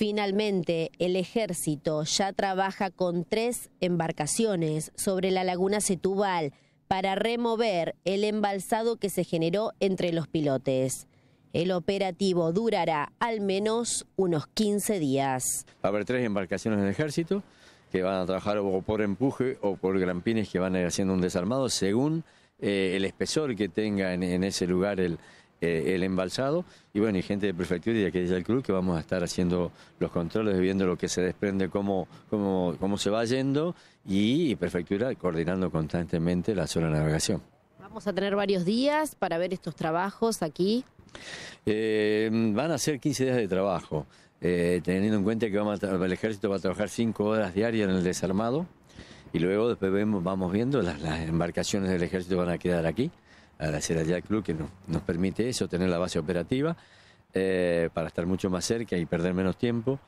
Finalmente, el ejército ya trabaja con tres embarcaciones sobre la laguna Setúbal para remover el embalsado que se generó entre los pilotes. El operativo durará al menos unos 15 días. Va a haber tres embarcaciones del ejército que van a trabajar o por empuje o por grampines que van a ir haciendo un desarmado según eh, el espesor que tenga en ese lugar el, eh, el embalsado y bueno, y gente de prefectura y de aquí del club que vamos a estar haciendo los controles, viendo lo que se desprende, cómo, se va yendo y, prefectura coordinando constantemente la zona de navegación. Vamos a tener varios días para ver estos trabajos aquí. Eh, van a ser 15 días de trabajo, eh, teniendo en cuenta que el ejército va a trabajar 5 horas diarias en el desarmado y luego después vamos viendo, las embarcaciones del ejército van a quedar aquí a la el Club, que nos, permite eso, tener la base operativa eh, para estar mucho más cerca y perder menos tiempo.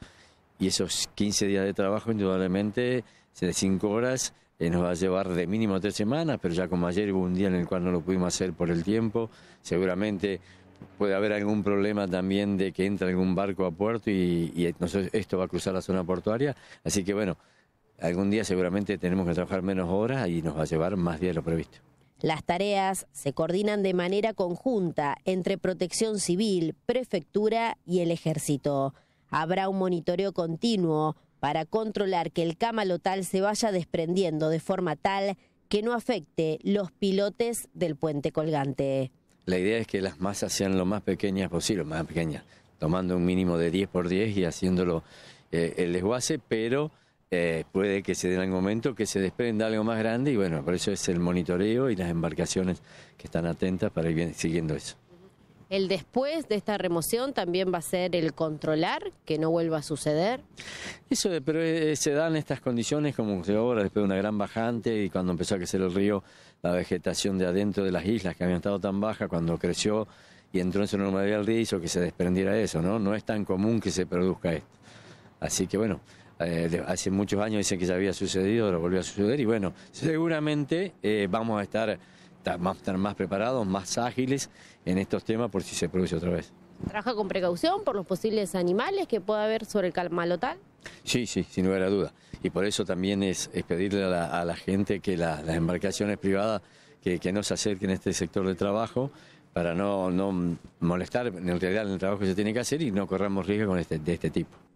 Y esos 15 días de trabajo, indudablemente, de 5 horas, eh, nos va a llevar de mínimo 3 semanas, pero ya como ayer hubo un día en el cual no lo pudimos hacer por el tiempo, seguramente puede haber algún problema también de que entre algún barco a puerto y, esto va a cruzar la zona portuaria. Así que bueno, algún día seguramente tenemos que trabajar menos horas y nos va a llevar más días de lo previsto. Las tareas se coordinan de manera conjunta entre Protección Civil, Prefectura y el Ejército. Habrá un monitoreo continuo para controlar que el camalotal se vaya desprendiendo de forma tal que no afecte los pilotes del puente colgante. La idea es que las masas sean lo más pequeñas posible, más pequeñas, tomando un mínimo de 10 por 10 y haciéndolo eh, el desguace, pero eh, puede que se dé en algún momento que se desprenda algo más grande y bueno, por eso es el monitoreo y las embarcaciones que están atentas para ir siguiendo eso. El después de esta remoción también va a ser el controlar que no vuelva a suceder. Eso, pero eh, se dan estas condiciones como se ahora, después de una gran bajante y cuando empezó a crecer el río, la vegetación de adentro de las islas que habían estado tan baja, cuando creció y entró en su normalidad el río, hizo que se desprendiera eso, ¿no? No es tan común que se produzca esto. Así que bueno, eh, hace muchos años dicen que ya había sucedido, lo volvió a suceder y bueno, seguramente eh, vamos a estar, más preparados, más ágiles en estos temas por si se produce otra vez. ¿Trabaja con precaución por los posibles animales que pueda haber sobre el tal. Sí, sí, sin lugar a duda. Y por eso también es, pedirle a la, gente que las embarcaciones privadas que, no se acerquen a este sector de trabajo para no, molestar en realidad el trabajo que se tiene que hacer y no corramos riesgo con este, de este tipo.